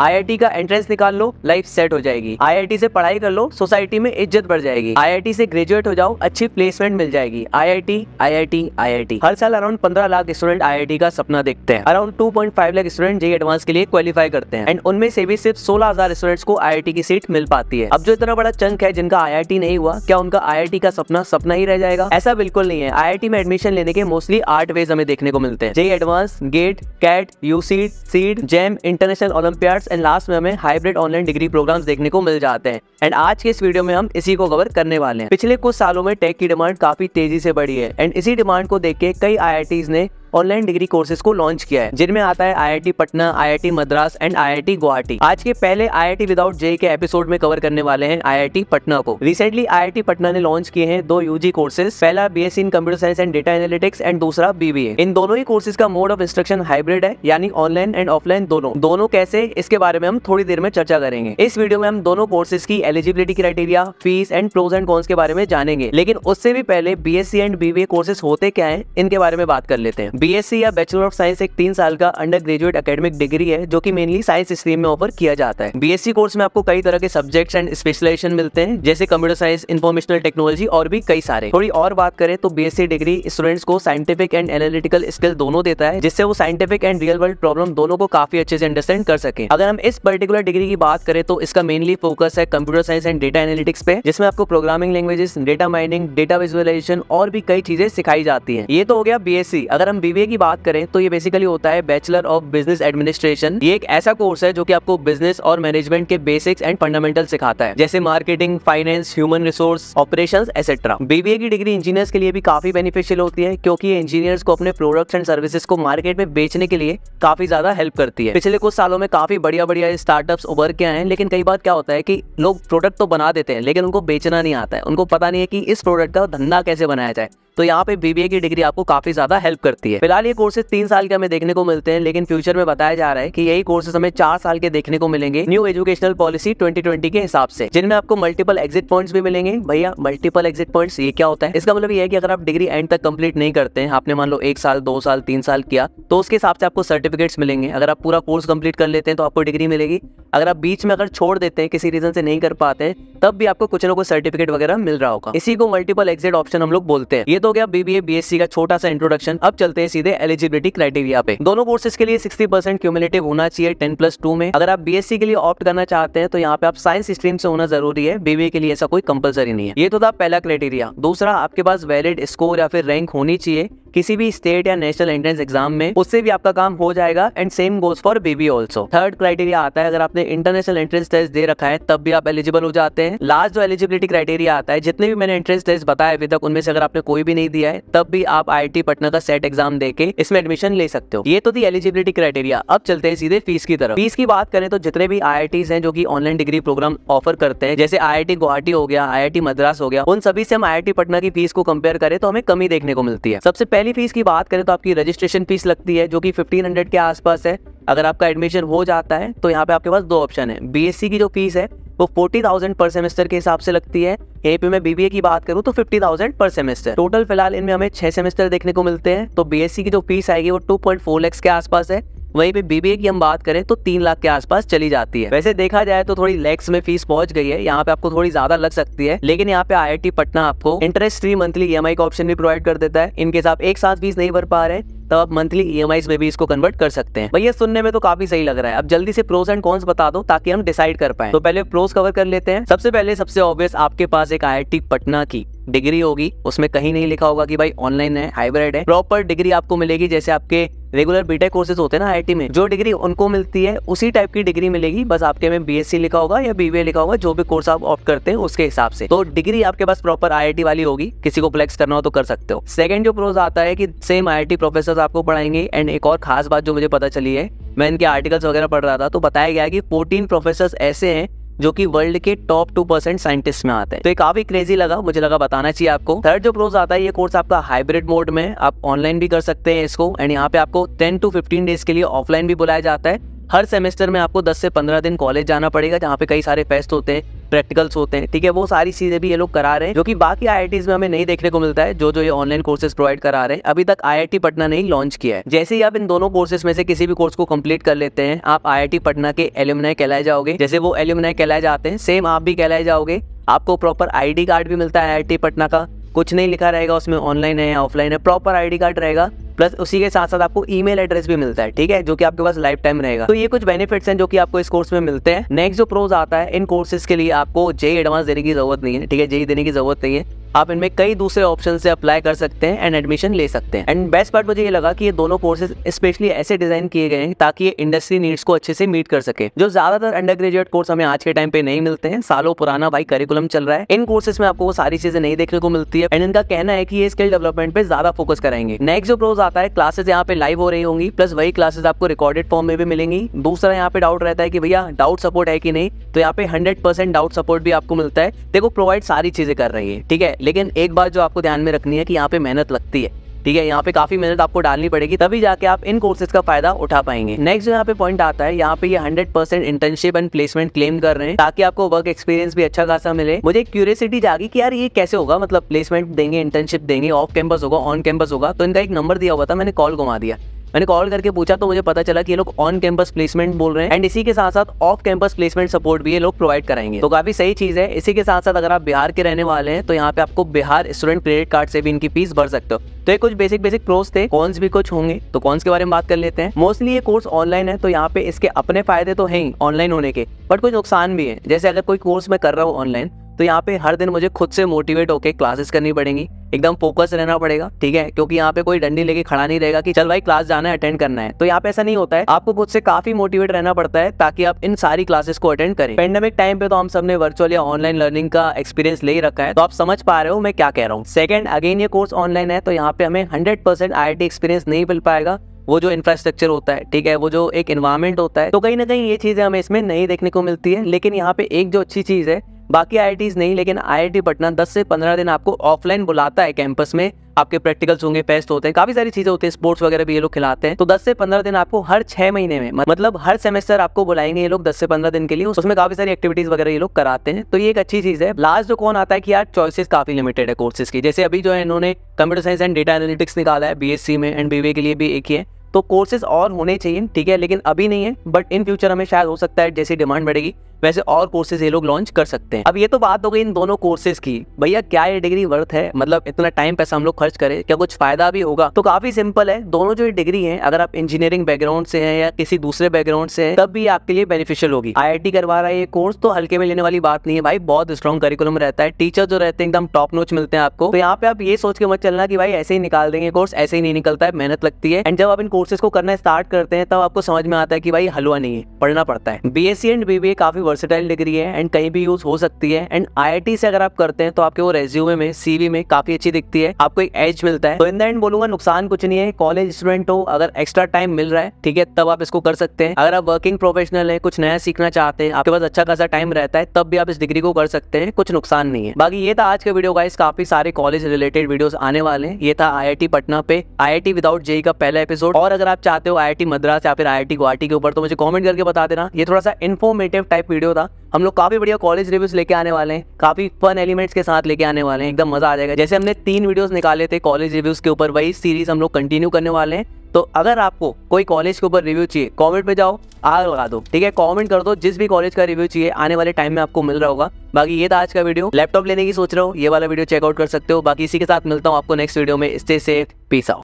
IIT का entrance निकाल लो life set हो जाएगी आईआईटी से पढ़ाई कर लो सोसाइटी में इज्जत बढ़ जाएगी आईआईटी से ग्रेजुएट हो जाओ अच्छी प्लेसमेंट मिल जाएगी आईआईटी आईआईटी आईआईटी हर साल अराउंड पंद्रह लाख स्टूडेंट आईआईटी का सपना देखते हैं around two point five lakh student JEE advance के लिए क्वालिफाई करते हैं एंड उनमें से भी सिर्फ सोलह हजार स्टूडेंट्स को आई की सीट मिल पाती है अब जो इतना बड़ा चंक है जिनका आई नहीं हुआ क्या उनका आई का सपना सपना ही रह जाएगा ऐसा बिल्कुल नहीं है आई में एडमिशन लेने के मोस्टली आठ वेज हमें देखने को मिलते हैं JEE advance GATE CAT U seat seat JAM international olympiad first and last में हमें हाइब्रिड ऑनलाइन डिग्री प्रोग्राम देखने को मिल जाते हैं एंड आज के इस वीडियो में हम इसी को कवर करने वाले हैं पिछले कुछ सालों में टेक की डिमांड काफी तेजी से बढ़ी है एंड इसी डिमांड को देख के कई आई ने ऑनलाइन डिग्री कोर्सेज को लॉन्च किया है जिनमें आता है IIT Patna IIT Madras and IIT Guwahati आज के पहले आई विदाउट जे के एपिसोड में कवर करने वाले हैं आई पटना को रिसेंटली आई पटना ने लॉन्च किए हैं दो यू कोर्सेज पहला B in computer science and data analytics and दूसरा बीबीए इन दोनों ही कोर्सेज का मोड ऑफ इंस्ट्रक्शन हाइब्रिड है यानी ऑनलाइन एंड ऑफलाइन दोनों दोनों कैसे इसके बारे में हम थोड़ी देर में चर्चा करेंगे इस वीडियो में हम दोनों कोर्सेज की eligibility criteria fees and pros and cons के बारे में जानेंगे लेकिन उससे भी पहले बी एंड बीबीए कोर्सेज होते क्या है इनके बारे में बात कर लेते हैं बीएससी e या बैचलर ऑफ साइंस एक तीन साल का अंडर ग्रेजुएट अकेडमिक डिग्री है जो कि मेनली साइंस स्ट्रीम में ऑफर किया जाता है बी कोर्स e में आपको कई तरह के सब्जेक्ट्स एंड स्पेशलाइजेशन मिलते हैं जैसे कंप्यूटर साइंस इन्फॉर्मेशनल टेक्नोलॉजी और भी कई सारे थोड़ी और बात करें तो बी डिग्री स्टूडेंट्स को साइंटिफिक एंड एनालिटिकल स्किल दोनों देता है जिससे वो scientific and real world problem दोनों को काफी अच्छे से अंडरस्टैंड कर सके अगर हम इस पर्टिकुलर डिग्री की बात करें तो इसका मेनली फोकस है computer science and data analytics पे जिसमें आपको programming languages data mining data visualisation और भी कई चीजें सिखाई जाती है ये तो हो गया बी e। अगर हम बी रीवे की बात करें तो ये बेसिकली होता है बैचलर ऑफ बिजनेस एडमिनिस्ट्रेशन ये एक ऐसा कोर्स है जो कि आपको बिजनेस और मैनेजमेंट के बेसिक्स एंड फंडामेंटल सिखाता है जैसे marketing finance human resource operation etcetera BBA की डिग्री इंजीनियर्स के लिए भी काफी बेनिफिशियल होती है क्योंकि इंजीनियर्स को अपने प्रोडक्ट एंड सर्विसेज को मार्केट में बेचने के लिए काफी ज्यादा हेल्प करती है पिछले कुछ सालों में काफी बढ़िया बढ़िया स्टार्टअप उभर के आए हैं लेकिन कई बार क्या होता है की लोग प्रोडक्ट तो बना देते हैं लेकिन उनको बेचना नहीं आता है उनको पता नहीं है की इस प्रोडक्ट का धंधा कैसे बनाया जाए तो यहाँ पे बीबीए की डिग्री आपको काफी ज्यादा हेल्प करती है फिलहाल ये कोर्सेज तीन साल के हमें देखने को मिलते हैं लेकिन फ्यूचर में बताया जा रहा है कि यही कोर्सेज हमें चार साल के देखने को मिलेंगे न्यू एजुकेशनल पॉलिसी 2020 के हिसाब से जिनमें आपको मल्टीपल एग्जिट पॉइंट्स भी मिलेंगे भैया मल्टीपल एग्जिट पॉइंट्स ये क्या होता है इसका मतलब ये है कि अगर आप डिग्री एंड तक कंप्लीट नहीं करते हैं आपने मान लो एक साल दो साल तीन साल किया तो उसके हिसाब से आपको सर्टिफिकेट्स मिलेंगे अगर आप पूरा कोर्स कंप्लीट कर लेते हैं तो आपको डिग्री मिलेगी अगर आप बीच में अगर छोड़ देते हैं किसी रीजन से नहीं कर पाते तब भी आपको कुछ ना कुछ सर्टिफिकेट वगैरह मिल रहा होगा इसी को मल्टीपल एग्जिट ऑप्शन हम लोग बोलते हैं ये तो गया बीबीए बीएससी का छोटा सा इंट्रोडक्शन अब चलते हैं सीधे एलिजिबिलिटी क्राइटेरिया पे दोनों कोर्सेज के लिए 60% परसेंट क्यूमुलेटिव होना चाहिए 10 प्लस टू में अगर आप बीएससी के लिए ऑप्ट करना चाहते हैं तो यहाँ पे आप साइंस स्ट्रीम से होना जरूरी है बीबीए के लिए ऐसा कोई कंपलसरी नहीं है ये तो था पहला क्राइटेरिया दूसरा आपके पास वैलिड स्कोर या फिर रैंक होनी चाहिए किसी भी स्टेट या नेशनल एंट्रेंस एग्जाम में उससे भी आपका काम हो जाएगा and same goes for BBA also third criteria आता है अगर आपने इंटरनेशनल एंट्रेंस टेस्ट दे रखा है तब भी आप एलिजिबल हो जाते हैं लास्ट जो एलिजिबिलिटी क्राइटेरिया आता है जितने भी मैंने एंट्रेंस टेस्ट बताया अभी तक उनमें से अगर आपने कोई भी नहीं दिया है तब भी आप आई पटना का सेट एग्जाम देके इसमें एडमिशन ले सकते हो ये तो थी एलिजिबिलिटी क्राइटेरिया अब चलते हैं सीधे फीस की तरफ फीस की बात करें तो जितने भी आई हैं जो की ऑनलाइन डिग्री प्रोग्राम ऑफर करते हैं जैसे आई गुवाहाटी हो गया आई मद्रास हो गया उन सभी से हम आई पटना की फीस को कंपेयर करें तो हमें कमी देखने को मिलती है सबसे पहले पहली फीस की बात करें तो आपकी रजिस्ट्रेशन फीस लगती है जो कि 1500 के आसपास है अगर आपका एडमिशन हो जाता है तो यहाँ पे आपके पास दो ऑप्शन है बीएससी की जो फीस है वो फोर्टी थाउजेंड पर सेमेस्टर के हिसाब से लगती है यहीं पे मैं बीबीए की बात करूँ तो fifty thousand per semester total फिलहाल इनमें हमें छह सेमेस्टर देखने को मिलते हैं तो बी की जो फीस आएगी वो टू पॉइंट फोर लैक्स के आसपास है वहीं पे बीबीए की हम बात करें तो तीन लाख के आसपास चली जाती है वैसे देखा जाए तो थोड़ी लेक्स में फीस पहुंच गई है यहाँ पे आपको थोड़ी ज्यादा लग सकती है लेकिन यहाँ पे आई पटना आपको इंटरेस्ट फ्री मंथली ई का ऑप्शन भी प्रोवाइड कर देता है इनकेस आप एक साथ फीस नहीं भर पा रहे तब आप मंथली ई e में भी इसको कन्वर्ट कर सकते हैं भैया सुनने में तो काफी सही लग रहा है अब जल्दी से प्रोस एंड कॉन्स बता दो ताकि हम डिसाइड कर पाए तो पहले प्रोस कवर कर लेते हैं सबसे पहले सबसे ऑब्वियस आपके पास एक आई पटना की डिग्री होगी उसमें कहीं नहीं लिखा होगा कि भाई ऑनलाइन है हाइब्रिड है प्रॉपर डिग्री आपको मिलेगी जैसे आपके रेगुलर बीटेक कोर्सेज होते हैं ना आई में जो डिग्री उनको मिलती है उसी टाइप की डिग्री मिलेगी बस आपके में बी लिखा होगा या बीबीए लिखा होगा जो भी कोर्स आप ऑप्ट करते हैं उसके हिसाब से तो डिग्री आपके पास प्रॉपर आई वाली होगी किसी को फ्लेक्स करना हो तो कर सकते हो सेकंड जो प्रोज आता है कि सेम आई प्रोफेसर आपको पढ़ाएंगे एंड एक और खास बात जो मुझे पता चली है मैं इनके आर्टिकल्स वगैरह पढ़ रहा था तो बताया गया कि 14 प्रोफेसर ऐसे हैं जो कि वर्ल्ड के टॉप टू परसेंट साइंटिस्ट में आते हैं तो ये काफी क्रेजी लगा मुझे लगा बताना चाहिए आपको थर्ड जो प्रोज आता है ये कोर्स आपका हाइब्रिड मोड में आप ऑनलाइन भी कर सकते हैं इसको एंड यहाँ पे आपको टेन टू फिफ्टीन डेज के लिए ऑफलाइन भी बुलाया जाता है हर सेमेस्टर में आपको 10 से 15 दिन कॉलेज जाना पड़ेगा जहाँ पे कई सारे फेस्ट होते हैं प्रैक्टिकल्स होते हैं ठीक है वो सारी चीज़ें भी ये लोग करा रहे हैं जो कि बाकी आई में हमें नहीं देखने को मिलता है जो जो ये ऑनलाइन कोर्सेज प्रोवाइड करा रहे हैं अभी तक आई पटना ने ही लॉन्च किया है जैसे ही आप इन दोनों कोर्सेज में से किसी भी कोर्स को कंप्लीट कर लेते हैं आप आई पटना के एल्यूमिनाई कहलाए जाओगे जैसे वो एल्यूमिनाई कहलाए जाते हैं सेम आप भी कहलाए जाओगे आपको प्रॉपर आईडी कार्ड भी मिलता है आई पटना का कुछ नहीं लिखा रहेगा उसमें ऑनलाइन है ऑफलाइन है प्रॉपर आईडी कार्ड रहेगा प्लस उसी के साथ साथ आपको ईमेल एड्रेस भी मिलता है ठीक है जो कि आपके पास लाइफ टाइम रहेगा तो ये कुछ बेनिफिट्स हैं जो कि आपको इस कोर्स में मिलते हैं नेक्स्ट जो प्रोज आता है इन कोर्सेज के लिए आपको जे एडवांस देने की जरूरत नहीं है ठीक है जेई देने की जरूरत नहीं है आप इनमें कई दूसरे ऑप्शन से अप्लाई कर सकते हैं एंड एडमिशन ले सकते हैं एंड बेस्ट पार्ट मुझे ये लगा कि ये दोनों कोर्सेज स्पेशली ऐसे डिजाइन किए गए हैं ताकि ये इंडस्ट्री नीड्स को अच्छे से मीट कर सके जो ज्यादातर अंडर ग्रेजुएट कोर्स हमें आज के टाइम पे नहीं मिलते हैं सालों पुराना भाई करिकुलम चल रहा है इन कोर्सेज में आपको सारी चीजें नहीं देखने को मिलती है एंड इनका कहना है कि ये स्किल डेवलपमेंट पे ज्यादा फोकस करेंगे नेक्स्ट जो प्रोज आता है क्लासेस यहाँ पे लाइव हो रही होंगी प्लस वही क्लासेस आपको रिकॉर्डेड फॉर्म में भी मिलेंगी दूसरा यहाँ पे डाउट रहता है कि भैया डाउट सपोर्ट है कि नहीं तो यहाँ पे हंड्रेड डाउट सपोर्ट भी आपको मिलता है देखो प्रोवाइड सारी चीजें कर रही है ठीक है लेकिन एक बात जो आपको ध्यान में रखनी है कि यहाँ पे मेहनत लगती है ठीक है यहाँ पे काफी मेहनत आपको डालनी पड़ेगी तभी जाके आप इन कोर्सेज का फायदा उठा पाएंगे नेक्स्ट जो यहाँ पे पॉइंट आता है यहाँ पे ये hundred percent internship and placement claim कर रहे हैं ताकि आपको वर्क एक्सपीरियंस भी अच्छा खासा मिले मुझे क्यूरियसिटी जागी कि यार ये कैसे होगा मतलब प्लेसमेंट देंगे इंटर्नशिप देंगे ऑफ कैंपस होगा ऑन कैंपस होगा तो इनका एक नंबर दिया हुआ था मैंने कॉल घुमा दिया मैंने कॉल करके पूछा तो मुझे पता चला कि ये लोग ऑन कैंपस प्लेसमेंट बोल रहे हैं एंड इसी के साथ साथ ऑफ कैंपस प्लेसमेंट सपोर्ट भी ये लोग प्रोवाइड कराएंगे तो काफी सही चीज है इसी के साथ साथ अगर आप बिहार के रहने वाले हैं तो यहाँ पे आपको बिहार स्टूडेंट क्रेडिट कार्ड से भी इनकी फीस भर सकते हो तो ये कुछ बेसिक बेसिक प्रोस थे कॉन्स भी कुछ होंगे तो कॉन्स के बारे में बात कर लेते हैं मोस्टली ये कोर्स ऑनलाइन है तो यहाँ पे इसके अपने फायदे तो है ऑनलाइन होने के बट कुछ नुकसान भी है जैसे अगर कोई कोर्स मैं कर रहा हूँ ऑनलाइन तो यहाँ पे हर दिन मुझे खुद से मोटिवेट होके क्लासेस करनी पड़ेंगी एकदम फोकस रहना पड़ेगा ठीक है क्योंकि यहाँ पे कोई डंडी लेके खड़ा नहीं रहेगा कि चल भाई क्लास जाना है अटेंड करना है तो यहाँ पे ऐसा नहीं होता है आपको खुद से काफी मोटिवेट रहना पड़ता है ताकि आप इन सारी क्लासेस को अटेंड करें पेंडेमिक टाइम पे तो हम सबने वर्चुअल या ऑनलाइन लर्निंग का एक्सपीरियंस ले रखा है तो आप समझ पा रहे हो मैं क्या कह रहा हूँ सेकंड अगेन ये कोर्स ऑनलाइन है तो यहाँ पे हमें हंड्रेड परसेंट एक्सपीरियंस नहीं मिल पाएगा वो जो इंफ्रास्ट्रक्चर होता है ठीक है वो जो एक इन्वायरमेंट होता है तो कहीं ना कहीं ये चीजें हमें इसमें नहीं देखने को मिलती है लेकिन यहाँ पे एक जो अच्छी चीज है बाकी आई नहीं लेकिन आई पटना दस से पंद्रह दिन आपको ऑफलाइन बुलाता है कैंपस में आपके प्रैक्टिकल्स होंगे फेस्ट होते हैं काफी सारी चीजें होती है स्पोर्ट्स वगैरह भी ये लोग खिलाते हैं तो 10 से 15 दिन आपको हर छह महीने में मतलब हर सेमेस्टर आपको बुलाएंगे ये लोग 10 से 15 दिन के लिए उसमें काफी सारी एक्टिविटीज वगैरह ये लोग कराते हैं तो ये एक अच्छी चीज है लास्ट जो कौन आता है कि यार चॉइसिस काफी लिमिटेड है कोर्सेज की जैसे अभी जो है इन्होंने computer science and data analytics निकाला है बीएससी में एंड बीबीए के लिए भी एक ही है तो कोर्सेज और होने चाहिए ठीक है लेकिन अभी नहीं है बट इन फ्यूचर हमें शायद हो सकता है जैसी डिमांड बढ़ेगी वैसे और कोर्सेज ये लोग लॉन्च कर सकते हैं अब ये तो बात हो गई इन दोनों कोर्सेज की भैया क्या ये डिग्री वर्थ है मतलब इतना टाइम पैसा हम लोग खर्च करें क्या कुछ फायदा भी होगा तो काफी सिंपल है दोनों जो डिग्री है अगर आप इंजीनियरिंग बैकग्राउंड से है या किसी दूसरे बैकग्राउंड से तब भी आपके लिए बेनिफिशियल होगी आई करवा रहा है ये कोर्स तो हल्के में लेने वाली बात नहीं है भाई बहुत स्ट्रॉन्ग करिकुलम रहता है टीचर जो रहते हैं एकदम टॉप नोच मिलते हैं आपको तो यहाँ पे आप ये सोच के मत चलना की भाई ऐसे ही निकाल देंगे कोर्स ऐसे ही नहीं निकलता है मेहनत लगती है एंड जब आप इन कोर्सेज को करना स्टार्ट करते हैं तब आपको समझ में आता है कि भाई हलवा नहीं है पढ़ना पड़ता है B S C and BBA काफी वर्सेटाइल डिग्री है एंड कहीं भी यूज हो सकती है एंड आई से अगर आप करते हैं तो आपके वो रेज्यूमे में सीवी में काफी अच्छी दिखती है आपको एक एज मिलता है तो इन द एंड बोलूंगा नुकसान कुछ नहीं है कॉलेज स्टूडेंट हो अगर एक्स्ट्रा टाइम मिल रहा है ठीक है तब आप इसको कर सकते हैं अगर आप वर्किंग प्रोफेशनल है कुछ नया सीखना चाहते हैं आपके पास अच्छा खासा टाइम रहता है तब भी आप इस डिग्री को कर सकते हैं कुछ नुकसान नहीं है बाकी ये था आज के वीडियो गाइस काफी सारे कॉलेज रिलेटेड वीडियो आने वाले हैं ये था आई पटना पे आई विदाउट जेई का पहला एपिसोड और अगर आप चाहते हो आई मद्रास या फिर आई गुवाहाटी के ऊपर तो मुझे कॉमेंट करके बता देना ये थोड़ा सा इन्फॉर्मेटिव टाइप वीडियो था हम लोग काफ़ी बढ़िया कॉलेज रिव्यूज़ लेके आने वाले हैं काफ़ी फन एलिमेंट्स के साथ लेके आने वाले हैं एकदम मज़ा आ जाएगा जैसे हमने तीन वीडियोस निकाले थे कॉलेज रिव्यूज़ के ऊपर वही सीरीज़ हम लोग कंटिन्यू करने वाले हैं तो अगर आपको कोई कॉलेज के ऊपर रिव्यू चाहिए कॉमेंट में जाओ आग लगा दो ठीक है कॉमेंट कर दो जिस भी कॉलेज का रिव्यू चाहिए आने वाले टाइम में आपको मिल रहा होगा बाकी ये था आज का वीडियो लैपटॉप लेने की सोच रहे हो ये वाला वीडियो चेकआउट कर सकते हो बाकी इसी के साथ मिलता हूँ आपको नेक्स्ट वीडियो में स्टे सेफ पीस आउट